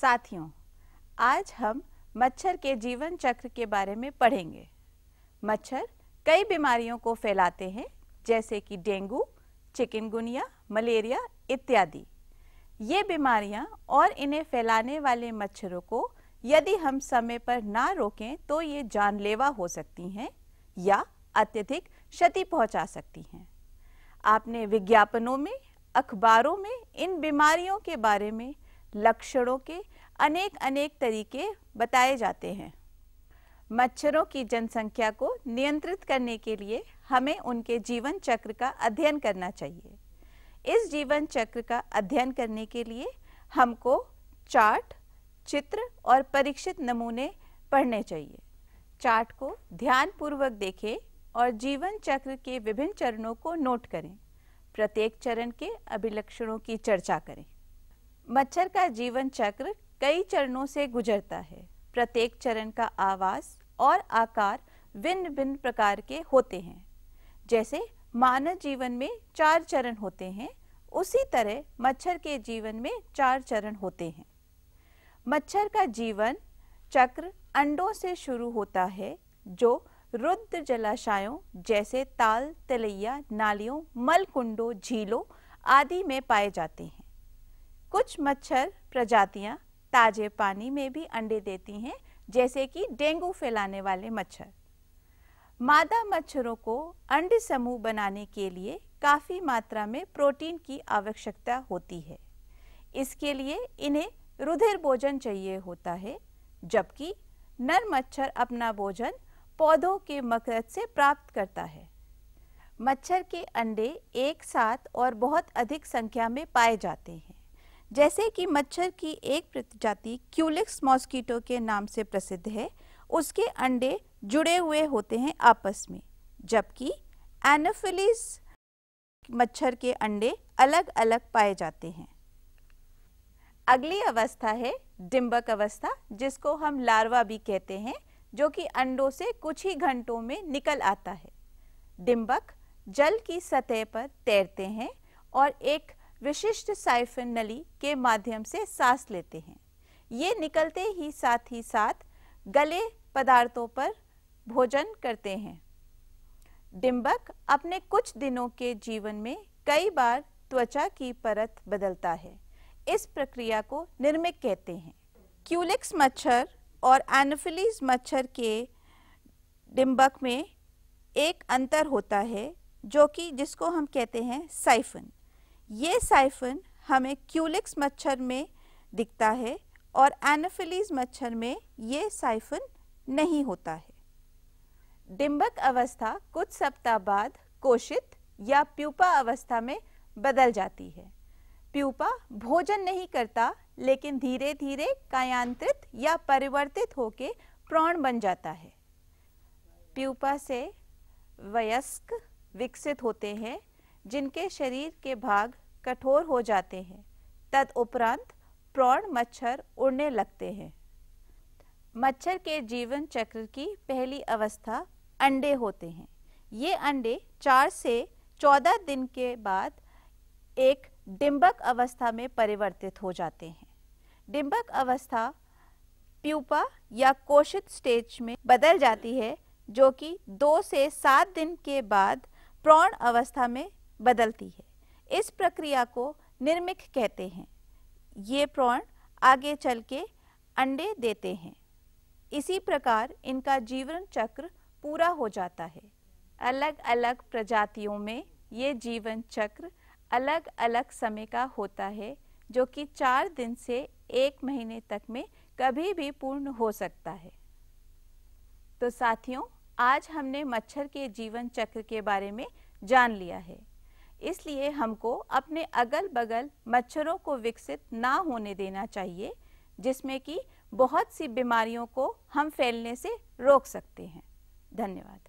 साथियों आज हम मच्छर के जीवन चक्र के बारे में पढ़ेंगे मच्छर कई बीमारियों को फैलाते हैं जैसे कि डेंगू चिकनगुनिया मलेरिया इत्यादि ये बीमारियां और इन्हें फैलाने वाले मच्छरों को यदि हम समय पर ना रोकें तो ये जानलेवा हो सकती हैं या अत्यधिक क्षति पहुंचा सकती हैं आपने विज्ञापनों में अखबारों में इन बीमारियों के बारे में लक्षणों के अनेक अनेक तरीके बताए जाते हैं मच्छरों की जनसंख्या को नियंत्रित करने के लिए हमें उनके जीवन चक्र का अध्ययन करना चाहिए इस जीवन चक्र का अध्ययन करने के लिए हमको चार्ट चित्र और परीक्षित नमूने पढ़ने चाहिए चार्ट को ध्यानपूर्वक देखें और जीवन चक्र के विभिन्न चरणों को नोट करें प्रत्येक चरण के अभिलक्षणों की चर्चा करें मच्छर का जीवन चक्र कई चरणों से गुजरता है प्रत्येक चरण का आवास और आकार भिन्न भिन्न प्रकार के होते हैं जैसे मानव जीवन में चार चरण होते हैं उसी तरह मच्छर के जीवन में चार चरण होते हैं मच्छर का जीवन चक्र अंडों से शुरू होता है जो रुद्र जलाशयों जैसे ताल तलैया नालियों मलकुंडों झीलों आदि में पाए जाते हैं कुछ मच्छर प्रजातियां ताजे पानी में भी अंडे देती हैं जैसे कि डेंगू फैलाने वाले मच्छर मादा मच्छरों को अंडे समूह बनाने के लिए काफ़ी मात्रा में प्रोटीन की आवश्यकता होती है इसके लिए इन्हें रुधिर भोजन चाहिए होता है जबकि नर मच्छर अपना भोजन पौधों के मकरद से प्राप्त करता है मच्छर के अंडे एक साथ और बहुत अधिक संख्या में पाए जाते हैं जैसे कि मच्छर की एक प्रजाति क्यूलिक्स मॉस्किटो के नाम से प्रसिद्ध है उसके अंडे जुड़े हुए होते हैं आपस में जबकि एनोफिलिस मच्छर के अंडे अलग अलग पाए जाते हैं अगली अवस्था है डिम्बक अवस्था जिसको हम लार्वा भी कहते हैं जो कि अंडों से कुछ ही घंटों में निकल आता है डिम्बक जल की सतह पर तैरते हैं और एक विशिष्ट साइफन नली के माध्यम से सांस लेते हैं ये निकलते ही साथ ही साथ गले पदार्थों पर भोजन करते हैं डिम्बक अपने कुछ दिनों के जीवन में कई बार त्वचा की परत बदलता है इस प्रक्रिया को निर्मिक कहते हैं क्यूलिक्स मच्छर और एनोफिलीज मच्छर के डिम्बक में एक अंतर होता है जो कि जिसको हम कहते हैं साइफन ये साइफन हमें क्यूलिक्स मच्छर में दिखता है और एनाफिलीज मच्छर में ये साइफन नहीं होता है डिम्बक अवस्था कुछ सप्ताह बाद कोशित या प्यूपा अवस्था में बदल जाती है प्यूपा भोजन नहीं करता लेकिन धीरे धीरे कायांत्रित या परिवर्तित होकर प्रौण बन जाता है प्यूपा से वयस्क विकसित होते हैं जिनके शरीर के भाग कठोर हो जाते हैं तदउपरांत प्रौण मच्छर उड़ने लगते हैं मच्छर के जीवन चक्र की पहली अवस्था अंडे होते हैं ये अंडे चार से चौदह दिन के बाद एक डिम्बक अवस्था में परिवर्तित हो जाते हैं डिम्बक अवस्था प्यूपा या कोशित स्टेज में बदल जाती है जो कि दो से सात दिन के बाद प्रौण अवस्था में बदलती है इस प्रक्रिया को निर्मिक कहते हैं ये प्रौण आगे चल के अंडे देते हैं इसी प्रकार इनका जीवन चक्र पूरा हो जाता है अलग अलग प्रजातियों में ये जीवन चक्र अलग अलग समय का होता है जो कि चार दिन से एक महीने तक में कभी भी पूर्ण हो सकता है तो साथियों आज हमने मच्छर के जीवन चक्र के बारे में जान लिया है इसलिए हमको अपने अगल बगल मच्छरों को विकसित ना होने देना चाहिए जिसमें कि बहुत सी बीमारियों को हम फैलने से रोक सकते हैं धन्यवाद